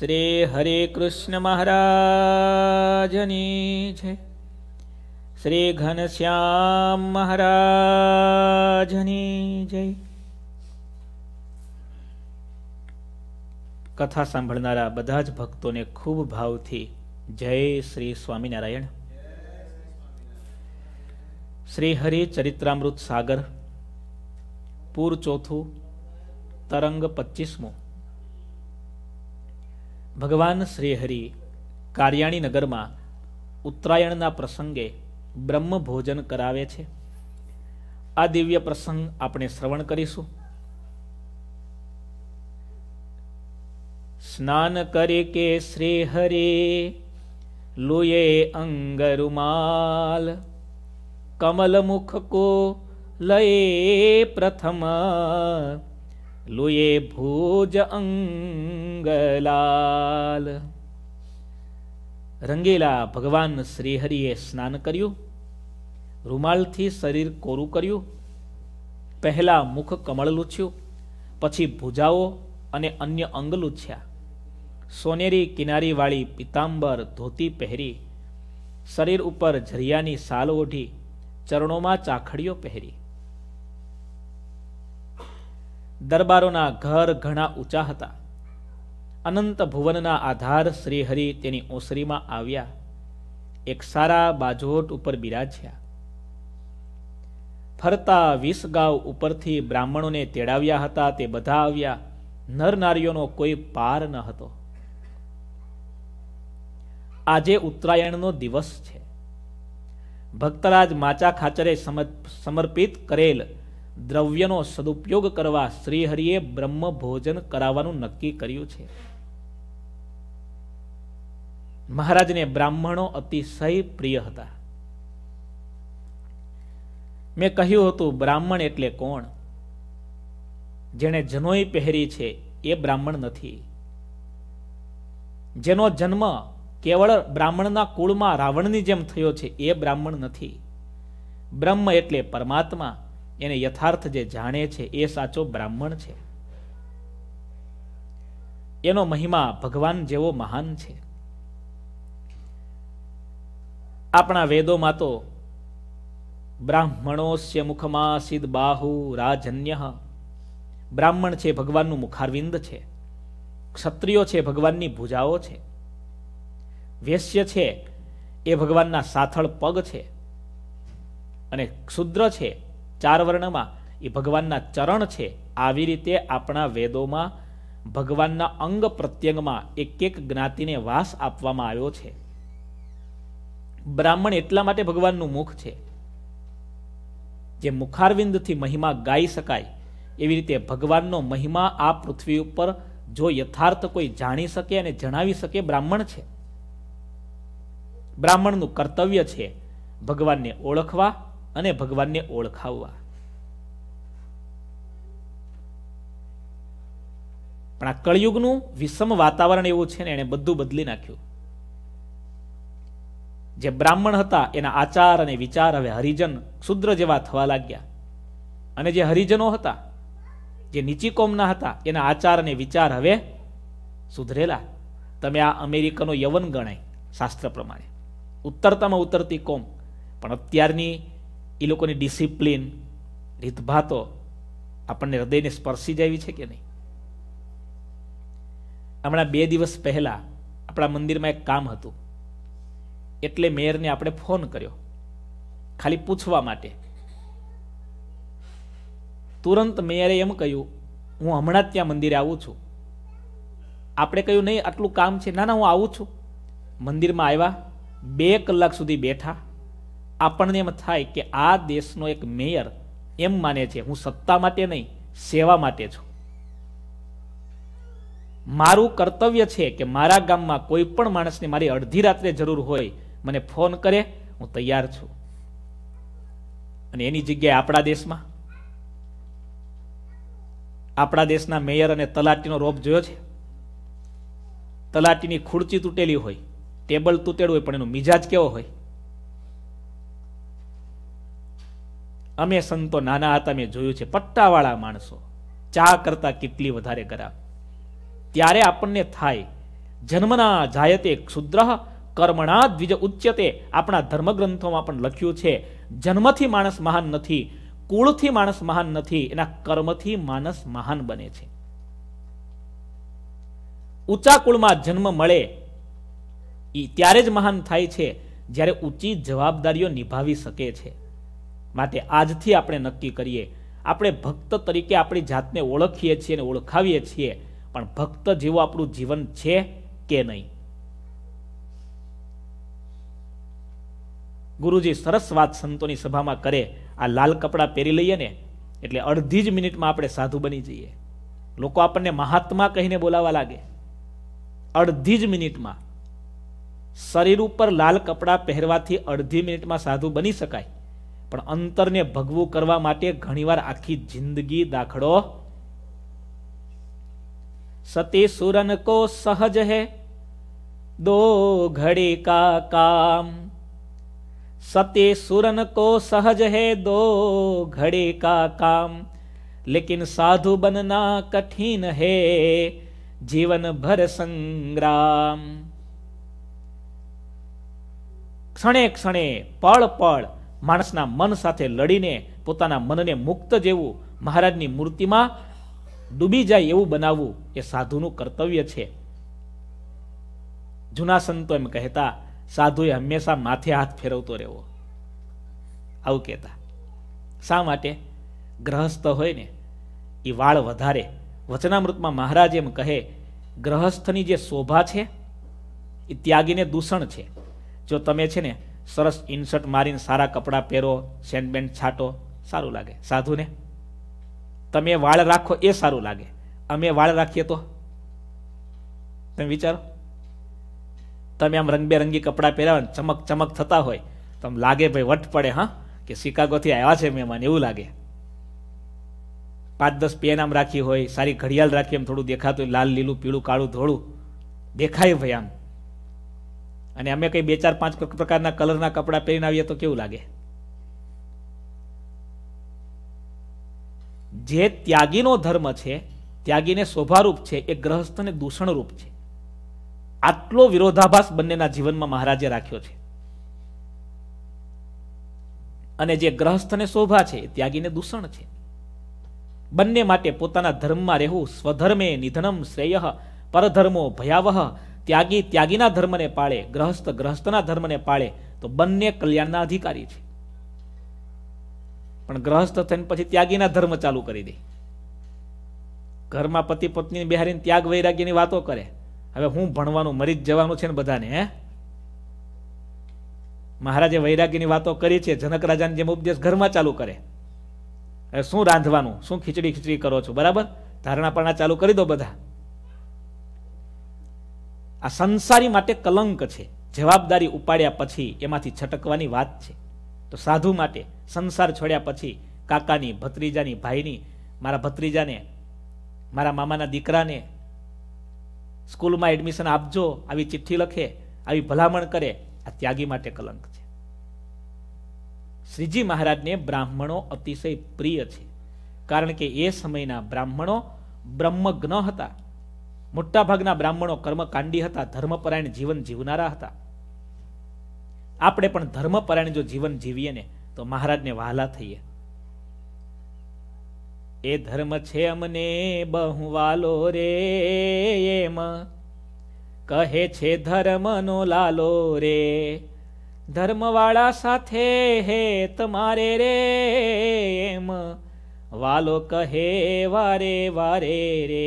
શ્રી હરે કૃષ્ણ મહારાજની જય શ્રી ઘનશ્યામ મહારાજની જય કથા સાંભળનારા બધા જ ભક્તોને ખૂબ ભાવથી જય શ્રી સ્વામિનારાયણ શ્રી હરિ ચરિત્રામૃત સાગર પૂર ચોથું તરંગ પચીસમું ભગવાન શ્રીહરિ કારિયાણી નગરમાં ઉત્તરાયણના પ્રસંગે બ્રહ્મ ભોજન કરાવે છે આ દિવ્ય પ્રસંગ આપણે શ્રવણ કરીશું સ્નાન કરી કે શ્રીહરિ લુએ અંગ રૂમાલ કમલમુખ કો લયે પ્રથમ લુએ ભોજ અંગલાલ રંગેલા ભગવાન શ્રીહરિએ સ્નાન કર્યું રૂમાલથી શરીર કોરું કર્યું પહેલાં મુખ કમળ લૂછ્યું પછી ભૂજાઓ અને અન્ય અંગ લૂછ્યા સોનેરી કિનારીવાળી પિતાંબર ધોતી પહેરી શરીર ઉપર ઝરિયાની સાલ ઓઢી ચરણોમાં ચાખડીઓ પહેરી દરબારોના ઘર ઘણા ઊંચા હતા અનંત ભુવનના આધાર શ્રીહરિ તેની ઓસરીમાં આવ્યા એક સારા બાજોટ ઉપર બિરાજ્યા ફરતા વીસ ગાંવ ઉપરથી બ્રાહ્મણોને તેડાવ્યા હતા તે બધા આવ્યા નર નારીઓનો કોઈ પાર ન હતો આજે ઉત્તરાયણનો દિવસ છે ભક્તરાજ માચા ખાચરે સમર્પિત કરેલ દ્રવ્યનો સદુપયોગ કરવા શ્રીહરિએ બ્રહ્મ ભોજન કરાવવાનું નક્કી કર્યું છે મહારાજને બ્રાહ્મણો અતિશય પ્રિય હતા મેં કહ્યું હતું બ્રાહ્મણ એટલે કોણ જેણે જનોઈ પહેરી છે એ બ્રાહ્મણ નથી જેનો જન્મ કેવળ બ્રાહ્મણના કુળમાં રાવણની જેમ થયો છે એ બ્રાહ્મણ નથી બ્રહ્મ એટલે પરમાત્મા એને યથાર્થ જે જાણે છે એ સાચો બ્રાહ્મણ છે એનો મહિમા ભગવાન જેવો મહાન છે આપણા વેદોમાં તો બ્રાહ્મણોસ્ય મુખમાં સિદ્ધ બાહુ રાજન્ય બ્રાહ્મણ છે ભગવાનનું મુખારવિંદ છે ક્ષત્રિયો છે ભગવાનની ભૂજાઓ છે વેશ્ય છે એ ભગવાનના સાથળ પગ છે અને ક્ષુદ્ર છે ચાર વર્ણમાં એ ભગવાનના ચરણ છે આવી રીતે આપણા વેદોમાં ભગવાનના અંગ પ્રત્યંગમાં એક એક જ્ઞાતિને વાસ આપવામાં આવ્યો છે બ્રાહ્મણ એટલા માટે ભગવાનનું મુખ છે જે મુખારવિંદથી મહિમા ગાઈ શકાય એવી રીતે ભગવાનનો મહિમા આ પૃથ્વી ઉપર જો યથાર્થ કોઈ જાણી શકે અને જણાવી શકે બ્રાહ્મણ છે બ્રાહ્મણનું કર્તવ્ય છે ભગવાનને ઓળખવા અને ભગવાનને ઓળખાવવા પણ આ કળયુગનું વિષમ વાતાવરણ એવું છે ને એને બધું બદલી નાખ્યું જે બ્રાહ્મણ હતા એના આચાર અને વિચાર હવે હરિજન શુદ્ર જેવા થવા લાગ્યા અને જે હરિજનો હતા જે નીચી કોમના હતા એના આચાર અને વિચાર હવે સુધરેલા તમે આ અમેરિકનો યવન ગણાય શાસ્ત્ર પ્રમાણે ઉત્તરતામાં ઉતરતી કોમ પણ અત્યારની એ લોકોની ડિસિપ્લિન રીતભાતો આપણને હૃદયને સ્પર્શી જાય છે કે નહીં હમણાં બે દિવસ પહેલાં આપણા મંદિરમાં એક કામ હતું એટલે મેયરને આપણે ફોન કર્યો ખાલી પૂછવા માટે તુરંત મેયરે એમ કહ્યું હું હમણાં ત્યાં મંદિરે આવું છું આપણે કહ્યું નહીં આટલું કામ છે ના ના હું આવું છું મંદિરમાં આવ્યા બે કલાક સુધી બેઠા આપણને એમ થાય કે આ દેશનો એક મેયર એમ માને છે હું સત્તા માટે નહીં સેવા માટે છું મારું કર્તવ્ય છે કે મારા ગામમાં કોઈ પણ માણસને મારી અડધી રાત્રે જરૂર હોય મને ફોન કરે હું તૈયાર છું અને એની જગ્યાએ આપણા દેશમાં આપણા દેશના મેયર અને તલાટીનો રોપ જોયો છે તલાટીની ખુરચી તૂટેલી હોય ટેબલ તૂટેલું હોય પણ એનો મિજાજ કેવો હોય અમે સંતો નાના હતા મેં જોયું છે પટ્ટાવાળા માણસો ચા કરતા કેટલી વધારે કરા ત્યારે આપણને થાય જન્મના જાયતે ક્ષુદ્ર કર્મણા દ્વિજ ઉચ્યતે આપણા ધર્મગ્રંથોમાં પણ લખ્યું છે જન્મથી માણસ મહાન નથી કુળથી માણસ મહાન નથી એના કર્મથી માણસ મહાન બને છે ઊંચા કુળમાં જન્મ મળે એ ત્યારે જ મહાન થાય છે જ્યારે ઊંચી જવાબદારીઓ નિભાવી શકે છે માટે આજથી આપણે નક્કી કરીએ આપણે ભક્ત તરીકે આપણી જાતને ઓળખીએ છીએ અને ઓળખાવીએ છીએ પણ ભક્ત જેવું આપણું જીવન છે કે નહીં ગુરુજી સરસ વાત સંતોની સભામાં કરે આ લાલ કપડાં પહેરી લઈએ ને એટલે અડધી જ મિનિટમાં આપણે સાધુ બની જઈએ લોકો આપણને મહાત્મા કહીને બોલાવા લાગે અડધી જ મિનિટમાં શરીર ઉપર લાલ કપડાં પહેરવાથી અડધી મિનિટમાં સાધુ બની શકાય પણ અંતરને ભગવું કરવા માટે ઘણીવાર આખી જિંદગી દાખલો સતી સુરન કો સહજ હે દો ઘડે કા કામ સતે સુરન કો સહજ હે દો ઘડે કા કામ લેકિન સાધુ બનના કઠિન હે જીવન ભર સંગ્રામ ક્ષણે ક્ષણે પળ પળ માણસના મન સાથે લડીને પોતાના મનને મુક્ત જેવું મહારાજની મૂર્તિમાં ડૂબી જાય એવું બનાવવું એ સાધુનું કર્તવ્ય છે જૂના સંતો એમ કહેતા સાધુએ હંમેશા માથે હાથ ફેરવતો રહેવો આવું કહેતા શા માટે ગ્રહસ્થ હોય ને એ વાળ વધારે વચનામૃતમાં મહારાજ એમ કહે ગ્રહસ્થની જે શોભા છે એ ત્યાગીને દૂષણ છે જો તમે છે ને સરસ ઇન્સર્ટ મારીને સારા કપડાં પહેરો સેન્ટમેન્ટ છાંટો સારું લાગે સાધુને તમે વાળ રાખો એ સારું લાગે અમે વાળ રાખીએ તો તમે વિચારો તમે આમ રંગબેરંગી કપડાં પહેર્યા હોય ચમક ચમક થતા હોય તો લાગે ભાઈ વટ પડે હા કે શિકાગોથી આવ્યા છે મહેમાન એવું લાગે પાંચ દસ પેન આમ રાખી હોય સારી ઘડિયાળ રાખી એમ થોડું દેખાતું લાલ લીલું પીળું કાળું ધોળું દેખાય ભાઈ આમ અને અમે કંઈ બે ચાર પાંચ પ્રકારના કલરના કપડાં પહેરીને આવીએ તો કેવું લાગે જે ત્યાગીનો ધર્મ છે ત્યાગીને શોભારૂપ છે એ ગ્રહસ્થને દૂષણરૂપ છે આટલો વિરોધાભાસ બંનેના જીવનમાં મહારાજે રાખ્યો છે અને જે ગ્રહસ્થને શોભા છે ત્યાગીને દૂષણ છે બંને માટે પોતાના ધર્મમાં રહેવું સ્વધર્મે નિધનમ શ્રેય પરધર્મો ભયાવહ ત્યાગી ત્યાગીના ધર્મને પાળે ગ્રહસ્થ ગ્રહસ્થના ધર્મને પાળે તો બંને કલ્યાણના અધિકારી છે પણ ગ્રહસ્થ થઈને પછી ત્યાગીના ધર્મ ચાલુ કરી દે ઘરમાં પતિ પત્ની બિહારીને ત્યાગ વૈરાગ્યની વાતો કરે હવે હું ભણવાનું મરી જ જવાનું છે ને બધાને હે મહારાજે વૈરાગ્યની વાતો કરી છે જનક રાજાની જેમ ઉપદેશ ઘરમાં ચાલુ કરે હવે શું રાંધવાનું શું ખીચડી ખીચડી કરો છો બરાબર ધારણા પારણા ચાલુ કરી દો બધા આ સંસારી માટે કલંક છે જવાબદારી ઉપાડ્યા પછી એમાંથી છટકવાની વાત છે તો સાધુ માટે સંસાર છોડ્યા પછી કાકાની ભત્રીજાની ભાઈની મારા ભત્રીજાને મારા મામાના દીકરાને સ્કૂલમાં એડમિશન આપજો આવી ચિઠ્ઠી લખે આવી ભલામણ કરે આ ત્યાગી માટે કલંક છે શ્રીજી મહારાજને બ્રાહ્મણો અતિશય પ્રિય છે કારણ કે એ સમયના બ્રાહ્મણો બ્રહ્મજ્ઞ હતા મોટાભાગના બ્રાહ્મણો કર્મકાંડી હતા ધર્મપરાયણ જીવન જીવનારા હતા આપણે પણ ધર્મપરાયણ જો જીવન જીવીએ ને તો મહારાજને વહાલા થઈએ એ ધર્મ છે અમને વાલો રે એમ કહે છે ધર્મનો લાલો રે ધર્મવાળા સાથે હે તમારે રે એમ વાલો કહે વારે વારે રે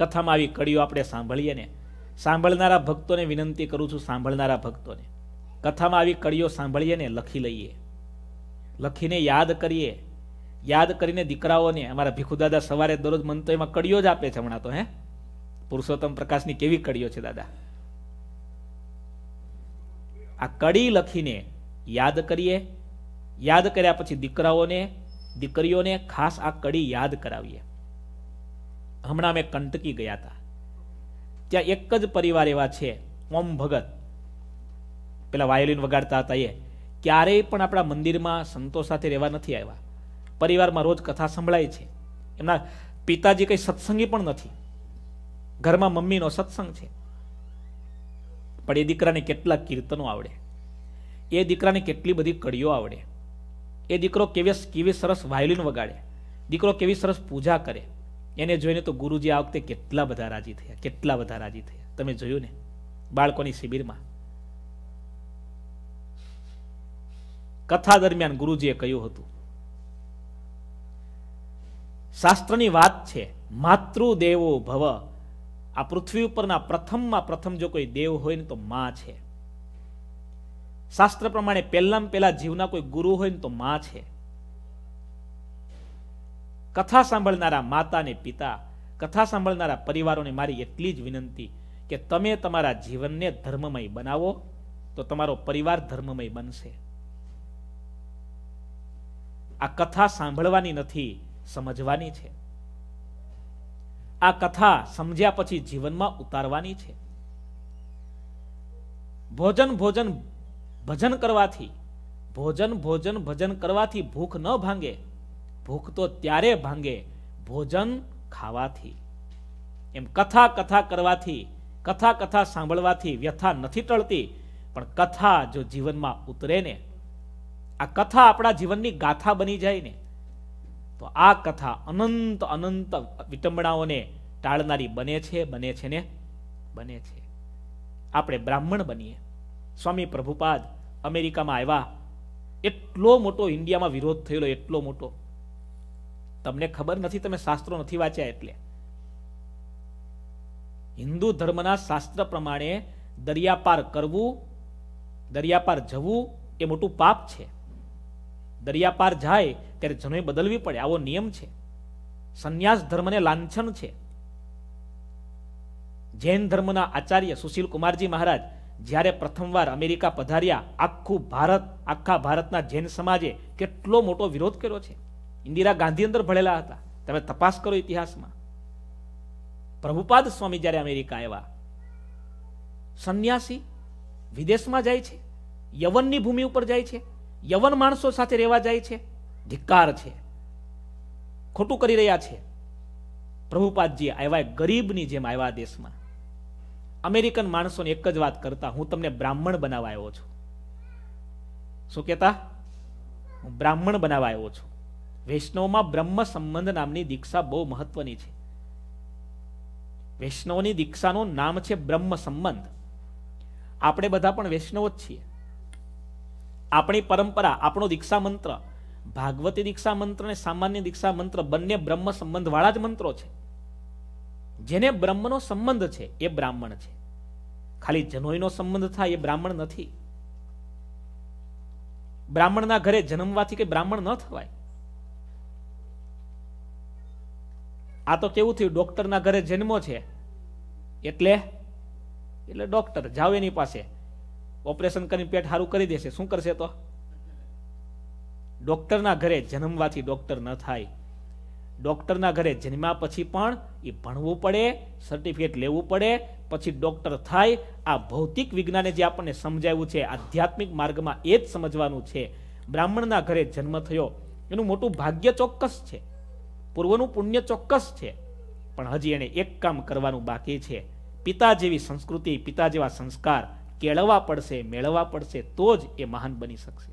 કથામાં આવી કડીઓ આપણે સાંભળીએ ને સાંભળનારા ભક્તોને વિનંતી કરું છું સાંભળનારા ભક્તોને કથામાં આવી કડીઓ સાંભળીએ ને લખી લઈએ લખીને યાદ કરીએ યાદ કરીને દીકરાઓને અમારા ભીખુદાદા સવારે દરરોજ મન તો એમાં કડીઓ જ આપે છે હમણાં તો હે પુરુષોત્તમ પ્રકાશની કેવી કડીઓ છે દાદા આ કડી લખીને યાદ કરીએ યાદ કર્યા પછી દીકરાઓને દીકરીઓને ખાસ આ કડી યાદ કરાવીએ હમણાં અમે કંટકી ગયા હતા ત્યાં એક જ પરિવાર એવા છે ઓમ ભગત પેલા વાયોલિન વગાડતા હતા એ ક્યારેય પણ આપણા મંદિરમાં સંતો સાથે રહેવા નથી આવ્યા પરિવારમાં રોજ કથા સંભળાય છે એમના પિતાજી કંઈ સત્સંગી પણ નથી ઘરમાં મમ્મીનો સત્સંગ છે પણ એ દીકરાને કેટલા કીર્તનો આવડે એ દીકરાને કેટલી બધી કડીઓ આવડે એ દીકરો કેવી કેવી સરસ વાયોલિન વગાડે દીકરો કેવી સરસ પૂજા કરે એને જોઈને તો ગુરુજી આ વખતે કેટલા બધા રાજી થયા કેટલા બધા રાજી થયા તમે જોયું ને બાળકોની શિબિરમાં કથા દરમિયાન ગુરુજીએ કહ્યું હતું શાસ્ત્રની વાત છે માતૃ દેવો ભવ આ પૃથ્વી ઉપરના પ્રથમમાં પ્રથમ જો કોઈ દેવ હોય ને તો માં છે શાસ્ત્ર પ્રમાણે પહેલામાં પહેલા જીવના કોઈ ગુરુ હોય ને તો માં છે કથા સાંભળનારા માતા અને પિતા કથા સાંભળનારા પરિવારોને મારી એટલી જ વિનંતી કે તમે તમારા જીવનને ધર્મમય બનાવો તો તમારો પરિવાર ધર્મમય બનશે આ કથા સાંભળવાની નથી સમજવાની છે આ કથા સમજ્યા પછી જીવનમાં ઉતારવાની છે ભોજન ભોજન ભજન કરવાથી ભોજન ભોજન ભજન કરવાથી ભૂખ ન ભાંગે ભૂખ તો ત્યારે ભાંગે ભોજન ખાવાથી એમ કથા કથા કરવાથી કથા કથા સાંભળવાથી વ્યથા નથી ટળતી પણ કથા જો જીવનમાં ઉતરે ને આ કથા આપણા જીવનની ગાથા બની જાય ને તો આ કથા અનંત અનંત વિટંબણાઓને ટાળનારી બને છે બને છે ને બને છે આપણે બ્રાહ્મણ બનીએ સ્વામી પ્રભુપાદ અમેરિકામાં આવ્યા એટલો મોટો ઇન્ડિયામાં વિરોધ થયેલો એટલો મોટો તમને ખબર નથી તમે શાસ્ત્રો નથી વાંચ્યા એટલે હિન્દુ ધર્મના શાસ્ત્ર પ્રમાણે દરિયાપાર કરવું દરિયાપાર જવું એ મોટું પાપ છે દરિયાપાર જાય ત્યારે જનોઈ બદલવી પડે આવો નિયમ છે સંન્યાસ ધર્મને લાંછન છે જૈન ધર્મના આચાર્ય સુશીલ કુમારજી મહારાજ જ્યારે પ્રથમવાર અમેરિકા પધાર્યા આખું ભારત આખા ભારતના જૈન સમાજે કેટલો મોટો વિરોધ કર્યો છે ઇન્દિરા ગાંધી અંદર ભળેલા હતા તમે તપાસ કરો ઇતિહાસમાં પ્રભુપાદ સ્વામી જ્યારે અમેરિકા આવ્યા સંન્યાસી વિદેશમાં જાય છે યવનની ભૂમિ ઉપર જાય છે યવન માણસો સાથે રહેવા જાય છે ધિક્કાર છે ખોટું કરી રહ્યા છે પ્રભુપાદજી આવ્યા ગરીબની જેમ આવ્યા દેશમાં અમેરિકન માણસોને એક જ વાત કરતા હું તમને બ્રાહ્મણ બનાવવા આવ્યો છું શું કહેતા હું બ્રાહ્મણ બનાવવા આવ્યો છું વૈષ્ણવમાં બ્રહ્મ સંબંધ નામની દીક્ષા બહુ મહત્વની છે વૈષ્ણવની દીક્ષાનું નામ છે બ્રહ્મ સંબંધ આપણે બધા પણ વૈષ્ણવ જ છીએ આપણી પરંપરા આપણો દીક્ષા મંત્ર ભાગવતી દીક્ષા મંત્ર અને સામાન્ય દીક્ષા મંત્ર બંને બ્રહ્મ સંબંધવાળા જ મંત્રો છે જેને બ્રહ્મનો સંબંધ છે એ બ્રાહ્મણ છે ખાલી જનોઈનો સંબંધ થાય એ બ્રાહ્મણ નથી બ્રાહ્મણના ઘરે જન્મવાથી કે બ્રાહ્મણ ન થવાય આ તો કેવું થયું ડૉક્ટરના ઘરે જન્મો છે એટલે એટલે ડૉક્ટર જાઓ એની પાસે ઓપરેશન કરીને પેટ સારું કરી દેશે શું કરશે તો ડોક્ટરના ઘરે જન્મવાથી ડૉક્ટર ન થાય ડૉક્ટરના ઘરે જન્મ્યા પછી પણ એ ભણવું પડે સર્ટિફિકેટ લેવું પડે પછી ડૉક્ટર થાય આ ભૌતિક વિજ્ઞાને જે આપણને સમજાવ્યું છે આધ્યાત્મિક માર્ગમાં એ જ સમજવાનું છે બ્રાહ્મણના ઘરે જન્મ થયો એનું મોટું ભાગ્ય ચોક્કસ છે પૂર્વનું પુણ્ય ચોક્કસ છે પણ હજી એણે એક કામ કરવાનું બાકી છે પિતા જેવી સંસ્કૃતિ પિતા જેવા સંસ્કાર કેળવા પડશે મેળવવા પડશે તો જ એ મહાન બની શકશે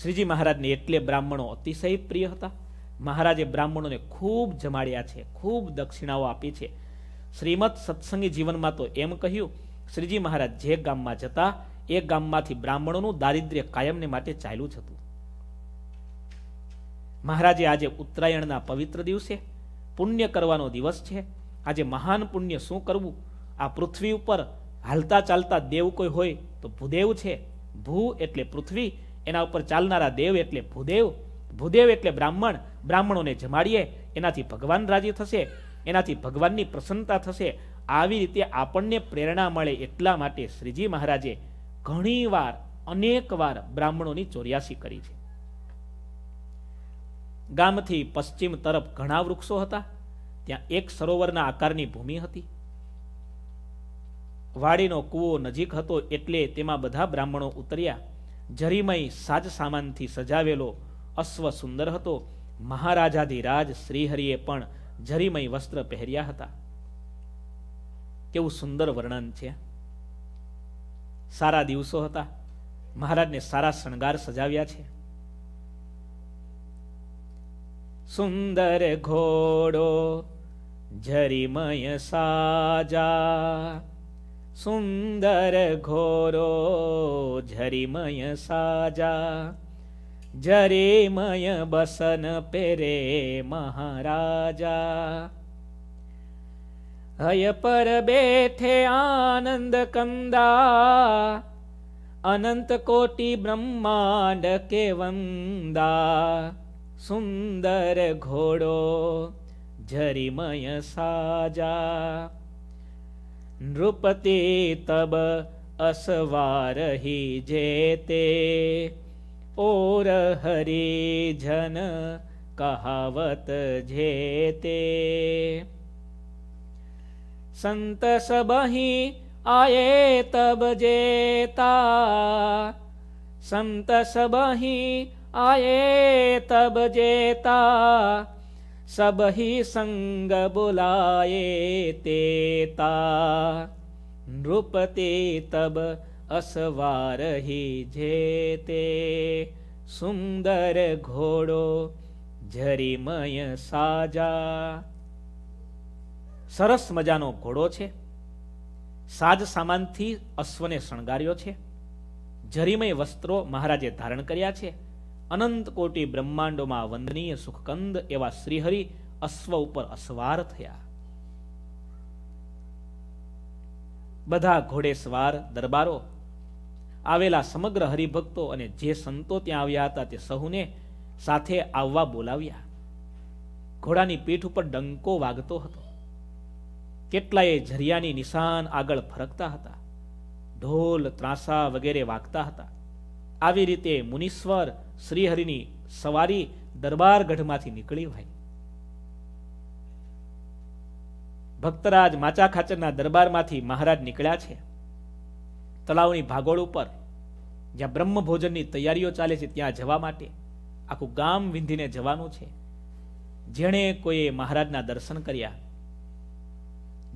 શ્રીજી મહારાજને એટલે બ્રાહ્મણો અતિશય પ્રિય હતા મહારાજે બ્રાહ્મણોને ખૂબ જમાડ્યા છે ખૂબ દક્ષિણાઓ આપી છે શ્રીમદ સત્સંગી જીવનમાં તો એમ કહ્યું શ્રીજી મહારાજ જે ગામમાં જતા એ ગામમાંથી બ્રાહ્મણોનું દારિદ્ર્ય કાયમને માટે ચાલ્યું જ હતું મહારાજે આજે ઉત્તરાયણના પવિત્ર દિવસે પુણ્ય કરવાનો દિવસ છે આજે મહાન પુણ્ય શું કરવું આ પૃથ્વી ઉપર હાલતા ચાલતા દેવ કોઈ હોય તો ભૂદેવ છે ભૂ એટલે પૃથ્વી એના ઉપર ચાલનારા દેવ એટલે ભૂદેવ ભૂદેવ એટલે બ્રાહ્મણ બ્રાહ્મણોને જમાડીએ એનાથી ભગવાન રાજી થશે એનાથી ભગવાનની પ્રસન્નતા થશે આવી રીતે આપણને પ્રેરણા મળે એટલા માટે શ્રીજી મહારાજે ઘણીવાર અનેકવાર બ્રાહ્મણોની ચોર્યાસી કરી છે ગામથી પશ્ચિમ તરફ ઘણા વૃક્ષો હતા ત્યાં એક સરોવરના આકારની ભૂમિ હતી વાડીનો કૂવો નજીક હતો એટલે તેમાં બધા બ્રાહ્મણો ઉતર્યા જરીમય સાજ સામાનથી સજાવેલો અશ્વ સુંદર હતો મહારાજાધિરાજ શ્રીહરિએ પણ જરીમય વસ્ત્ર પહેર્યા હતા કેવું સુંદર વર્ણન છે સારા દિવસો હતા મહારાજને સારા શણગાર સજાવ્યા છે સુંદર ઘોડો ઝરીમય સાજા સુંદર ઘોરો ઝરીમય સાજા ઝરીમય બસન પેરે મહારાજા હય પર બેઠે આનંદ કંદા અનંત કોટી બ્રહ્માંડ કેવંદા સુંદર ઘોડો ઝરિમય સાજા નૃપતિ તબ અસવારહી જેતે ઓર હરિજન કહાવત જેતે સંત સબહી આયે તબ જેતા સંત સબહી आए तब जेता सब ही संग बुलाए तेता नृपति तब असवार ही जेते सुंदर घोड़ो झरीमय સાજા સરસ મજાનો ઘોડો છે સાજ સામાનથી અશ્વને શણગાર્યો છે જરીમય વસ્ત્રો મહારાજે ધારણ કર્યા છે અનંત કોટી બ્રહ્માંડોમાં વંદનીય સુખકંદ એવા શ્રીહરિ અશ્વ ઉપર અસવાર થયા બધા ઘોડે ઘોડેસવાર દરબારો આવેલા સમગ્ર હરિભક્તો અને જે સંતો ત્યાં આવ્યા હતા તે સહુને સાથે આવવા બોલાવ્યા ઘોડાની પીઠ ઉપર ડંકો વાગતો હતો કેટલાય ઝરિયાની નિશાન આગળ ફરકતા હતા ઢોલ ત્રાસા વગેરે વાગતા હતા આવી રીતે મુનીશ્વર શ્રીહરિની સવારી દરબારગઢમાંથી નીકળી હોય ભક્તરાજ માચા ખાચરના દરબારમાંથી મહારાજ નીકળ્યા છે તળાવની ભાગોળ ઉપર જ્યાં બ્રહ્મ ભોજનની તૈયારીઓ ચાલે છે ત્યાં જવા માટે આખું ગામ વિંધીને જવાનું છે જેણે કોઈએ મહારાજના દર્શન કર્યા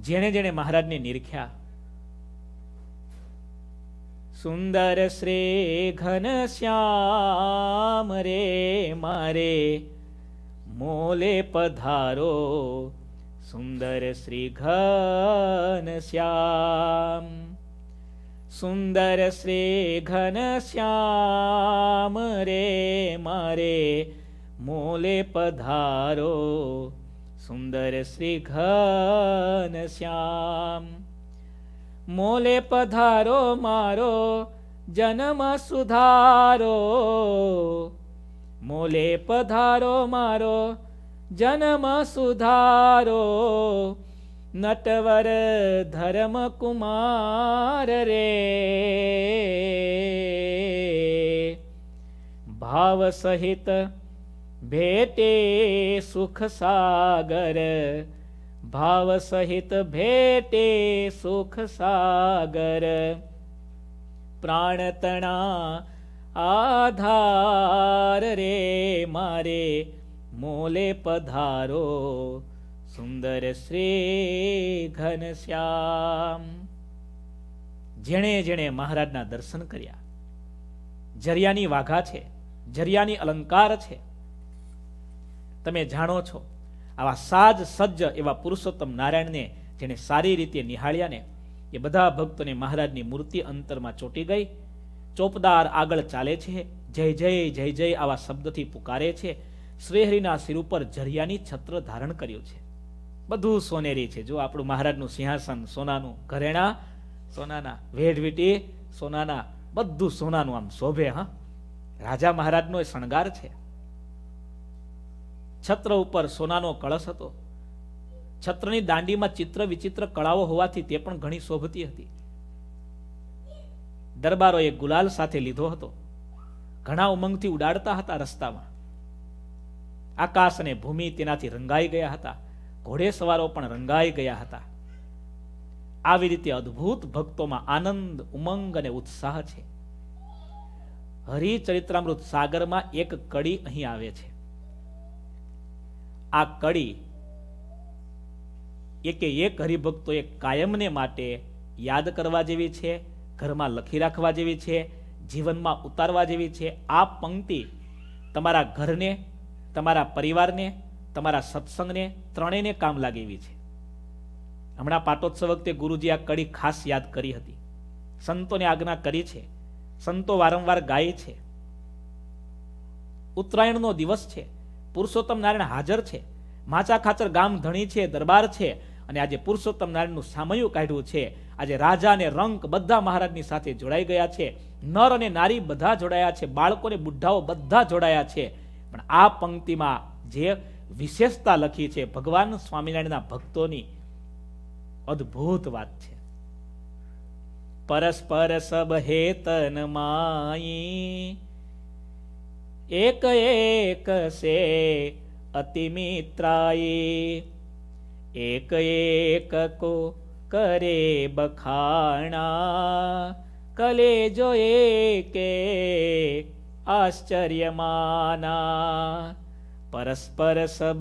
જેણે જેણે મહારાજને નિરખ્યા સુંદર શ્રી ઘનશ્યામ રે મારે મોલે પધારો સુંદર શ્રી ઘનશ્યામ સુંદર શ્રી ઘનશ્યામ રે મારે મોલે પધારો સુંદર શ્રી ઘનશ્યામ મોલે પધારો મારો જન્મ સુધારો મોલે પધારો મારો જન્મ સુધારો નટવર ધર્મ કુમાર રે ભાવ સહિત ભેટે સુખ સાગર ભાવ સહિત ભેટે સુખ સાગર પ્રાણતણા આધાર રે મારે મોલે પધારો સુંદર શ્રી ઘનશ્યામ જેણે જેણે મહારાજના દર્શન કર્યા જરિયાની વાઘા છે જરિયાની અલંકાર છે તમે જાણો છો આવા સાજ સજ્જ એવા પુરુષોત્તમ નારાયણને જેણે સારી રીતે નિહાળ્યાને એ બધા ભક્તોને મહારાજની મૂર્તિ અંતરમાં ચોંટી ગઈ ચોપદાર આગળ ચાલે છે જય જય જય જય આવા શબ્દથી પુકારે છે શ્રીહરિના શિર ઉપર ઝરિયાની છત્ર ધારણ કર્યું છે બધું સોનેરી છે જો આપણું મહારાજનું સિંહાસન સોનાનું ઘરેણા સોનાના વેઢવીટી સોનાના બધું સોનાનું આમ શોભે હા રાજા મહારાજનો એ શણગાર છે છત્ર ઉપર સોનાનો કળશ હતો છત્રની દાંડીમાં ચિત્ર વિચિત્ર કળાઓ હોવાથી તે પણ ઘણી શોભતી હતી દરબારોએ ગુલાલ સાથે લીધો હતો ઘણા ઉમંગથી ઉડાડતા હતા રસ્તામાં આકાશ અને ભૂમિ તેનાથી રંગાઈ ગયા હતા ઘોડેસવારો પણ રંગાઈ ગયા હતા આવી રીતે અદ્ભુત ભક્તોમાં આનંદ ઉમંગ અને ઉત્સાહ છે હરિચરિત્રામૃત સાગરમાં એક કડી અહીં આવે છે આ કડી એકે એક હરિભક્તોએ કાયમને માટે યાદ કરવા જેવી છે ઘરમાં લખી રાખવા જેવી છે જીવનમાં ઉતારવા જેવી છે આ પંક્તિ તમારા ઘરને તમારા પરિવારને તમારા સત્સંગને ત્રણેયને કામ લાગે છે હમણાં પાટોત્સવ વખતે ગુરુજી આ કડી ખાસ યાદ કરી હતી સંતોને આજ્ઞા કરી છે સંતો વારંવાર ગાય છે ઉત્તરાયણનો દિવસ છે પુરુષોત્તમ નારાયણ હાજર છે માચા ખાચર ગામ ધણી છે દરબાર છે અને આજે પુરુષોત્તમ નારાયણનું સામયું કાઢ્યું છે આજે રાજા અને રંક બધા મહારાજની સાથે જોડાઈ ગયા છે નર અને નારી બધા જોડાયા છે બાળકોને બુઢાઓ બધા જોડાયા છે પણ આ પંક્તિમાં જે વિશેષતા લખી છે ભગવાન સ્વામિનારાયણના ભક્તોની અદ્ભુત વાત છે પરસ્પર સબ હેતન માઈ એક એક સે અતિમિત્રાયે એક એક કો કરે બખાણા કલે જો એકે આશ્ચર્યમાના પરસ્પર સબ